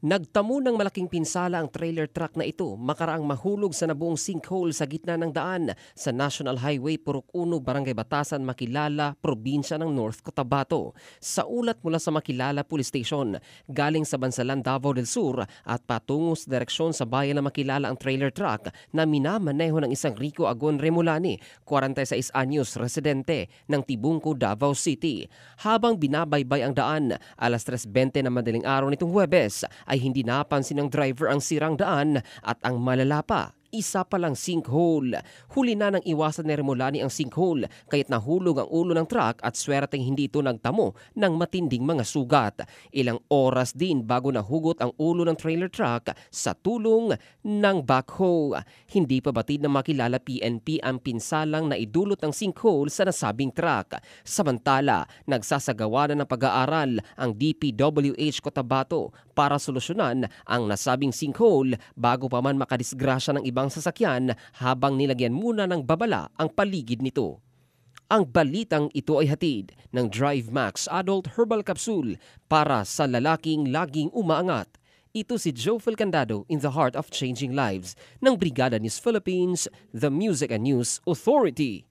Nagtamo ng malaking pinsala ang trailer truck na ito makaraang mahulog sa nabuong sinkhole sa gitna ng daan sa National Highway Purok 1, Barangay Batasan, Makilala, probinsya ng North Cotabato. Sa ulat mula sa Makilala Police Station, galing sa Bansalan, Davao del Sur at patungo sa direksyon sa bayan na Makilala ang trailer truck na minamaneho ng isang Rico Agon Remulani, 46 anyos residente ng Tibungko, Davao City. Habang binabaybay ang daan, alas 3.20 na madaling araw nitong Huwebes, ay hindi napansin ng driver ang sirang daan at ang malala pa isa pa lang sinkhole. Huli na nang iwasan ni Remolani ang sinkhole kaya't nahulog ang ulo ng truck at swerteng hindi ito nagtamo ng matinding mga sugat. Ilang oras din bago nahugot ang ulo ng trailer truck sa tulong ng backhoe. Hindi pa batid na makilala PNP ang pinsalang na idulot ng sinkhole sa nasabing truck. Samantala, nagsasagawa na ng pag-aaral ang DPWH Cotabato para solusyonan ang nasabing sinkhole bago pa man makadisgrasya ng iba ibang sasakyan habang nilagyan muna ng babala ang paligid nito. Ang balitang ito ay hatid ng Drive Max Adult Herbal Capsule para sa lalaking laging umaangat. Ito si Joel Candado in the Heart of Changing Lives ng Brigada News Philippines, the Music and News Authority.